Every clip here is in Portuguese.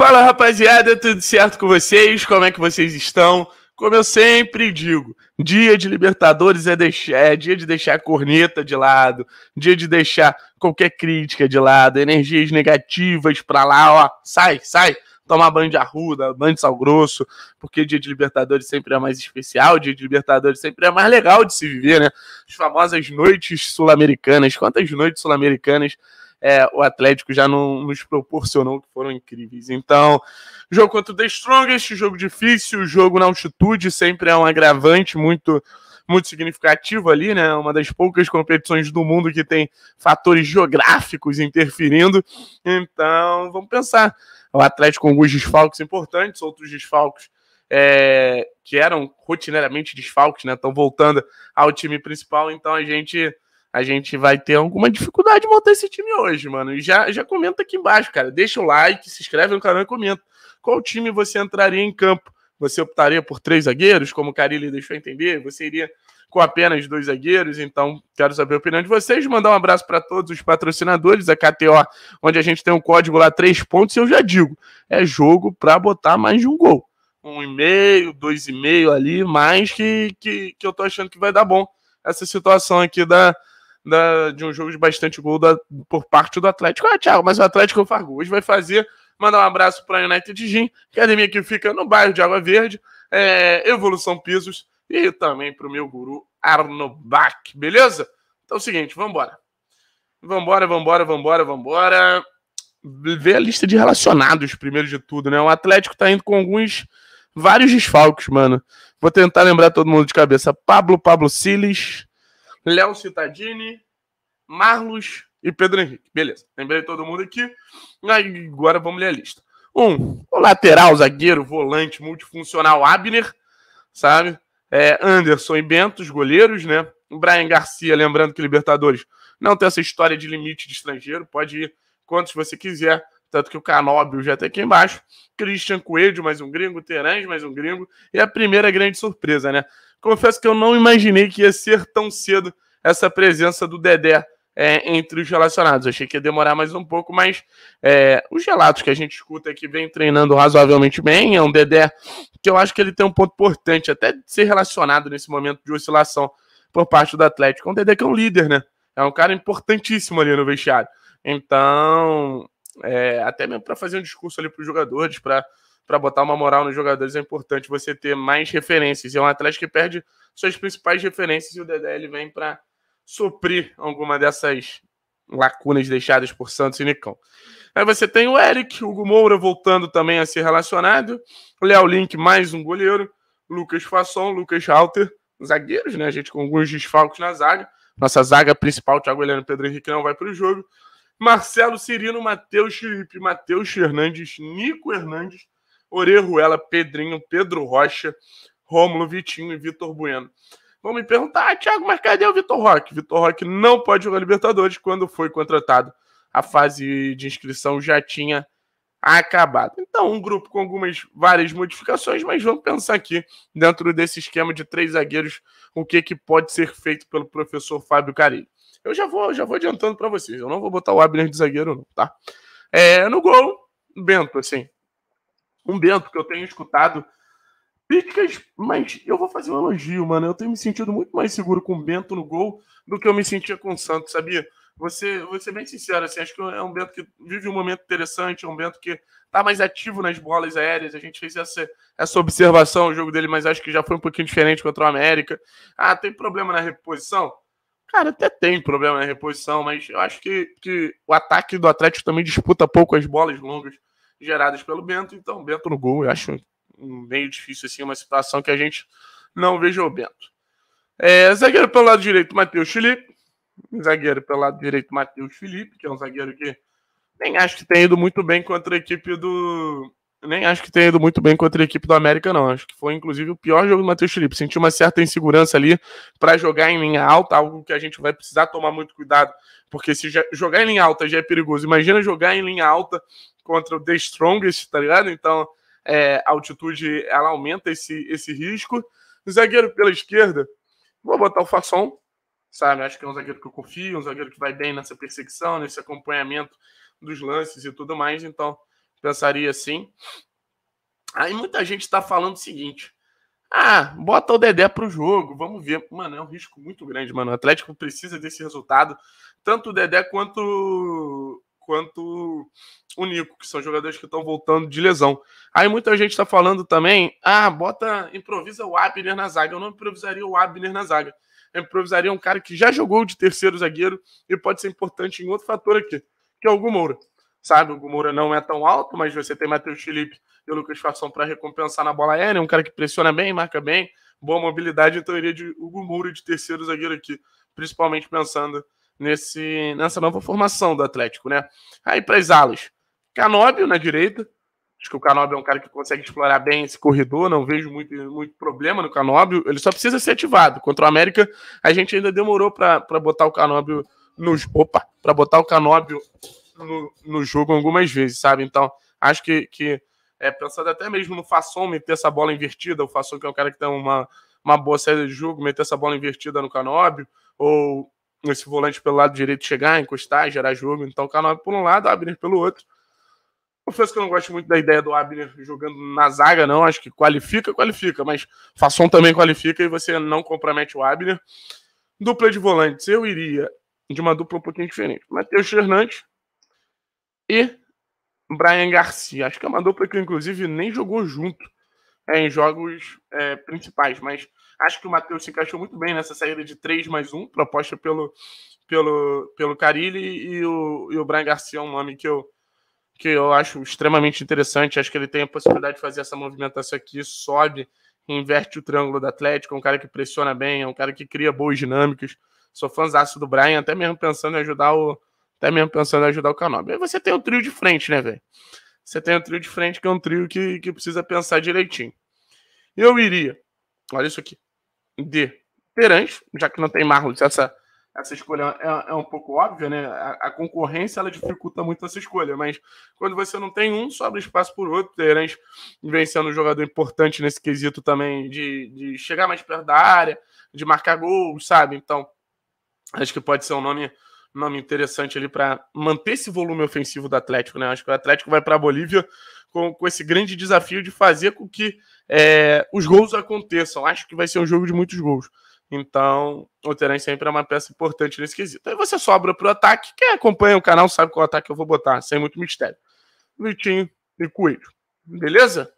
Fala rapaziada, tudo certo com vocês? Como é que vocês estão? Como eu sempre digo, dia de Libertadores é, deixar, é dia de deixar a corneta de lado, dia de deixar qualquer crítica de lado, energias negativas pra lá, ó, sai, sai, toma banho de arruda, banho de sal grosso, porque dia de Libertadores sempre é mais especial, dia de Libertadores sempre é mais legal de se viver, né? As famosas noites sul-americanas, quantas noites sul-americanas é, o Atlético já não nos proporcionou, que foram incríveis. Então, jogo contra o The Strongest, jogo difícil, jogo na altitude sempre é um agravante muito muito significativo ali, né? Uma das poucas competições do mundo que tem fatores geográficos interferindo. Então, vamos pensar. O Atlético com alguns desfalques importantes, outros desfalques é, que eram rotineiramente desfalques, né? Estão voltando ao time principal, então a gente a gente vai ter alguma dificuldade de montar esse time hoje, mano. E já, já comenta aqui embaixo, cara. Deixa o like, se inscreve no canal e comenta. Qual time você entraria em campo? Você optaria por três zagueiros, como o Carilli deixou entender? Você iria com apenas dois zagueiros, então quero saber a opinião de vocês. Mandar um abraço para todos os patrocinadores da KTO, onde a gente tem um código lá, três pontos, eu já digo, é jogo para botar mais de um gol. Um e meio, dois e meio ali, mais que, que, que eu tô achando que vai dar bom essa situação aqui da, da, de um jogo de bastante gol da, por parte do Atlético. Ah, Thiago, mas o Atlético faz gols, vai fazer. Mandar um abraço para é a United Gym, academia que fica no bairro de Água Verde, é, Evolução Pisos e também para o meu guru Arno Bach, beleza? Então é o seguinte, vambora. Vambora, vambora, vambora, vambora. Ver a lista de relacionados, primeiro de tudo, né? O Atlético tá indo com alguns. vários desfalques, mano. Vou tentar lembrar todo mundo de cabeça. Pablo, Pablo Siles, Léo Cittadini, Marlos e Pedro Henrique. Beleza, lembrei todo mundo aqui. Agora vamos ler a lista. Um, o lateral, zagueiro, volante, multifuncional, Abner, sabe? É, Anderson e Bento, os goleiros, né? Brian Garcia, lembrando que Libertadores não tem essa história de limite de estrangeiro, pode ir quantos você quiser, tanto que o Canóbio já tem tá aqui embaixo. Christian Coelho, mais um gringo, Terãs, mais um gringo, e a primeira grande surpresa, né? Confesso que eu não imaginei que ia ser tão cedo essa presença do Dedé é, entre os relacionados. achei que ia demorar mais um pouco, mas é, os relatos que a gente escuta aqui é vem treinando razoavelmente bem. É um Dedé que eu acho que ele tem um ponto importante, até de ser relacionado nesse momento de oscilação por parte do Atlético. É um Dedé que é um líder, né? É um cara importantíssimo ali no vestiário. Então, é, até mesmo para fazer um discurso ali para os jogadores, para para botar uma moral nos jogadores é importante você ter mais referências. E é um atleta que perde suas principais referências e o Dedé ele vem para suprir alguma dessas lacunas deixadas por Santos e Nicão. Aí você tem o Eric, Hugo Moura voltando também a ser relacionado, Léo Link mais um goleiro, Lucas Fasson, Lucas Halter, zagueiros, né? A gente com alguns desfalques na zaga. Nossa zaga principal, Thiago Helena, Pedro Henrique não vai para o jogo. Marcelo Cirino, Matheus Felipe, Matheus Hernandes, Nico Hernandes, Orejuela, Pedrinho, Pedro Rocha, Rômulo, Vitinho e Vitor Bueno. Vão me perguntar, ah, Thiago, mas cadê o Vitor Roque? Vitor Roque não pode jogar Libertadores. Quando foi contratado, a fase de inscrição já tinha acabado. Então, um grupo com algumas várias modificações, mas vamos pensar aqui, dentro desse esquema de três zagueiros, o que, que pode ser feito pelo professor Fábio Carilho. Eu já vou, já vou adiantando para vocês, eu não vou botar o Abner de zagueiro, não, tá? É, no gol, Bento, assim, um Bento que eu tenho escutado críticas, mas eu vou fazer um elogio, mano. Eu tenho me sentido muito mais seguro com o Bento no gol do que eu me sentia com o Santos, sabia? Você, vou ser bem sincero, assim, acho que é um Bento que vive um momento interessante, é um Bento que tá mais ativo nas bolas aéreas. A gente fez essa, essa observação, o jogo dele, mas acho que já foi um pouquinho diferente contra o América. Ah, tem problema na reposição? Cara, até tem problema na reposição, mas eu acho que, que o ataque do Atlético também disputa pouco as bolas longas geradas pelo Bento. Então, Bento no gol, eu acho meio difícil assim, uma situação que a gente não veja o Bento. É, zagueiro pelo lado direito, Matheus Felipe. Zagueiro pelo lado direito, Matheus Felipe, que é um zagueiro que nem acho que tenha ido muito bem contra a equipe do. Nem acho que tenha ido muito bem contra a equipe do América, não. Acho que foi, inclusive, o pior jogo do Matheus Felipe. Sentiu uma certa insegurança ali para jogar em linha alta, algo que a gente vai precisar tomar muito cuidado, porque se jogar em linha alta já é perigoso. Imagina jogar em linha alta contra o The Strongest, tá ligado? Então, é, a altitude, ela aumenta esse, esse risco. zagueiro pela esquerda, vou botar o Fasson, sabe? Acho que é um zagueiro que eu confio, um zagueiro que vai bem nessa perseguição, nesse acompanhamento dos lances e tudo mais, então pensaria assim. Aí muita gente está falando o seguinte: ah, bota o Dedé para o jogo, vamos ver. Mano, é um risco muito grande, mano. O Atlético precisa desse resultado. Tanto o Dedé quanto quanto o Nico, que são jogadores que estão voltando de lesão. Aí muita gente está falando também, ah, bota, improvisa o Abner na zaga. Eu não improvisaria o Abner na zaga. Eu improvisaria um cara que já jogou de terceiro zagueiro e pode ser importante em outro fator aqui, que é o Gumoura. Sabe, o Gumoura não é tão alto, mas você tem Matheus Felipe e o Lucas Fação para recompensar na bola aérea, é um cara que pressiona bem, marca bem, boa mobilidade, então eu iria de Hugo Moura de terceiro zagueiro aqui, principalmente pensando nesse, nessa nova formação do Atlético, né? Aí para as alas, Canóbio na direita. Acho que o Canóbio é um cara que consegue explorar bem esse corredor, não vejo muito, muito problema no Canóbio. Ele só precisa ser ativado. Contra o América, a gente ainda demorou para botar o Canóbio no Opa! Para botar o Canóbio no, no, jogo algumas vezes, sabe? Então, acho que, que é, pensando até mesmo no Fasson meter essa bola invertida, o Fasson que é um cara que tem uma, uma boa série de jogo, meter essa bola invertida no Canóbio, ou esse volante pelo lado direito chegar, encostar, gerar jogo, então o Canobi por um lado, Abner pelo outro. Confesso que eu não gosto muito da ideia do Abner jogando na zaga, não. Acho que qualifica, qualifica, mas Façon também qualifica e você não compromete o Abner. Dupla de volantes, eu iria de uma dupla um pouquinho diferente. Matheus Fernandes e Brian Garcia. Acho que é uma dupla que, inclusive, nem jogou junto é, em jogos é, principais, mas Acho que o Matheus se encaixou muito bem nessa saída de 3 mais 1, proposta pelo, pelo, pelo Carilli, e o, e o Brian Garcia é um nome que eu, que eu acho extremamente interessante. Acho que ele tem a possibilidade de fazer essa movimentação aqui, sobe, inverte o triângulo do Atlético, é um cara que pressiona bem, é um cara que cria boas dinâmicas. Sou fãzaço do Brian, até mesmo pensando em ajudar o. Até mesmo pensando em ajudar o Canobi. Aí você tem o trio de frente, né, velho? Você tem o trio de frente, que é um trio que, que precisa pensar direitinho. Eu iria. Olha isso aqui de Terãs, já que não tem Marlos, essa, essa escolha é, é um pouco óbvia, né? A, a, concorrência ela dificulta muito essa escolha, mas quando você não tem um, sobra espaço por outro. Terãs vem sendo um jogador importante nesse quesito também de, de chegar mais perto da área, de marcar gols, sabe? Então, acho que pode ser um nome nome interessante ali para manter esse volume ofensivo do Atlético, né? Acho que o Atlético vai para a Bolívia com, com esse grande desafio de fazer com que é, os gols aconteçam. Acho que vai ser um jogo de muitos gols. Então, o Terence sempre é uma peça importante nesse quesito. Aí você sobra para o ataque. Quem acompanha o canal sabe qual ataque eu vou botar, sem muito mistério. Vitinho e Coelho. Beleza?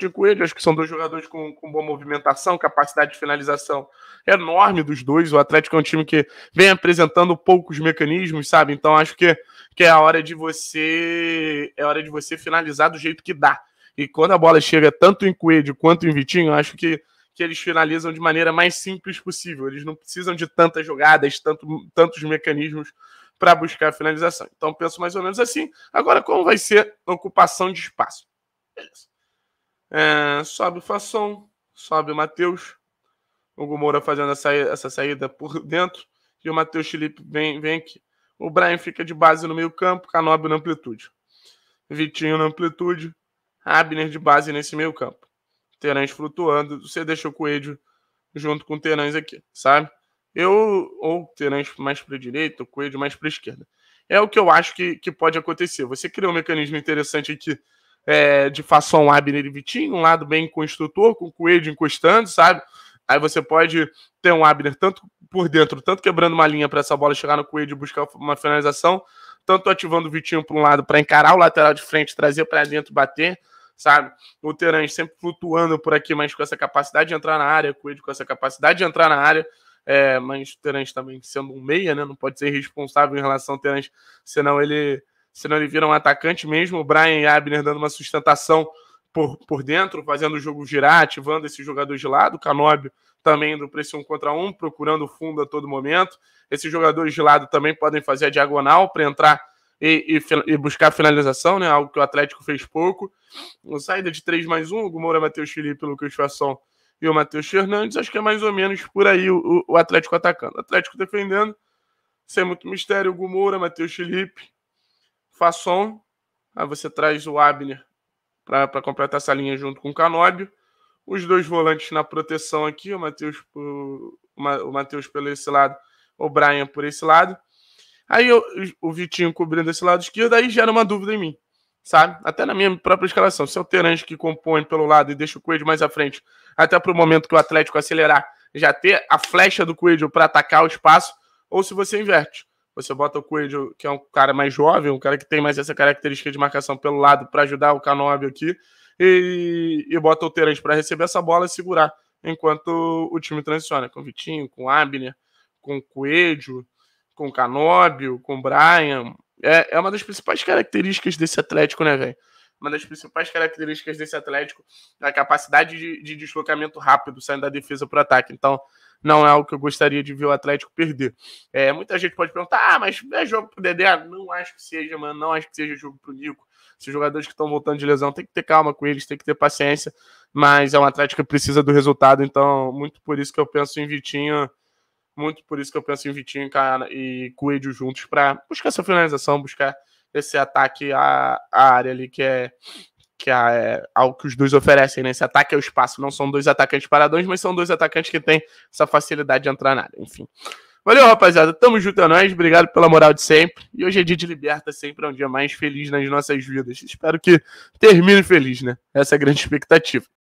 de Coelho, acho que são dois jogadores com, com boa movimentação, capacidade de finalização enorme dos dois. O Atlético é um time que vem apresentando poucos mecanismos, sabe? Então acho que, que é a hora de você é hora de você finalizar do jeito que dá. E quando a bola chega tanto em Coelho quanto em Vitinho, acho que, que eles finalizam de maneira mais simples possível. Eles não precisam de tantas jogadas, tanto, tantos mecanismos para buscar a finalização. Então penso mais ou menos assim. Agora, como vai ser a ocupação de espaço? Beleza. É, sobe o Fasson, sobe o Matheus. O Gomorra fazendo essa, essa saída por dentro. E o Matheus Felipe vem, vem aqui. O Brian fica de base no meio-campo, Canobi na amplitude. Vitinho na amplitude, Abner de base nesse meio-campo. Terãs flutuando, você deixa o Coelho junto com o Terãs aqui, sabe? Eu, ou Terãs mais para direita, o Coelho mais para esquerda. É o que eu acho que, que pode acontecer. Você cria um mecanismo interessante aqui é, de façam Abner e Vitinho, um lado bem construtor, com o Coelho encostando, sabe? Aí você pode ter um Abner tanto por dentro, tanto quebrando uma linha para essa bola chegar no Coelho e buscar uma finalização, tanto ativando o Vitinho para um lado para encarar o lateral de frente, trazer para dentro bater, sabe? O Terence sempre flutuando por aqui, mas com essa capacidade de entrar na área, o Coelho com essa capacidade de entrar na área, é, mas o Terence também sendo um meia, né? Não pode ser responsável em relação ao Terence, senão ele senão ele vira um atacante mesmo. O Brian e Abner dando uma sustentação por, por dentro, fazendo o jogo girar, ativando esses jogadores de lado. O Canóbio também para esse um contra um, procurando fundo a todo momento. Esses jogadores de lado também podem fazer a diagonal para entrar e, e, e, buscar a finalização, né? algo que o Atlético fez pouco. Uma saída de 3 mais 1, o Moura, Matheus Felipe, Lucas Fasson e o Matheus Fernandes. Acho que é mais ou menos por aí o, o Atlético atacando. O Atlético defendendo, sem muito mistério, o Moura, Matheus Felipe, Fá Som. Aí você traz o Abner para completar essa linha junto com o Canóbio. Os dois volantes na proteção aqui, o Matheus, o, Matheus pelo esse lado, o Brian por esse lado. Aí eu, o Vitinho cobrindo esse lado esquerdo, aí gera uma dúvida em mim, sabe? Até na minha própria escalação. Se é o Terence que compõe pelo lado e deixa o Coelho mais à frente, até para o momento que o Atlético acelerar, já ter a flecha do Coelho para atacar o espaço, ou se você inverte. Você bota o Coelho, que é um cara mais jovem, um cara que tem mais essa característica de marcação pelo lado para ajudar o Canobio aqui, e, e bota o Terence para receber essa bola e segurar enquanto o time transiciona com o Vitinho, com o Abner, com o Coelho, com o Canóbio, com o Brian. É, é uma das principais características desse Atlético, né, velho? Uma das principais características desse Atlético é a capacidade de, de deslocamento rápido, saindo da defesa para o ataque. Então, não é algo que eu gostaria de ver o Atlético perder. É, muita gente pode perguntar, ah, mas é jogo pro Dedé? Não acho que seja, mano, não acho que seja jogo pro Nico. Esses jogadores que estão voltando de lesão, tem que ter calma com eles, tem que ter paciência, mas é um Atlético que precisa do resultado, então muito por isso que eu penso em Vitinho, muito por isso que eu penso em Vitinho cara, e Coelho juntos para buscar essa finalização, buscar esse ataque à, à área ali que é que é algo que os dois oferecem nesse né? ataque é o espaço. Não são dois atacantes paradões, mas são dois atacantes que têm essa facilidade de entrar na área. Enfim. Valeu, rapaziada. Tamo junto a é nós. Obrigado pela moral de sempre. E hoje é dia de liberta sempre. É um dia mais feliz nas nossas vidas. Espero que termine feliz, né? Essa é a grande expectativa.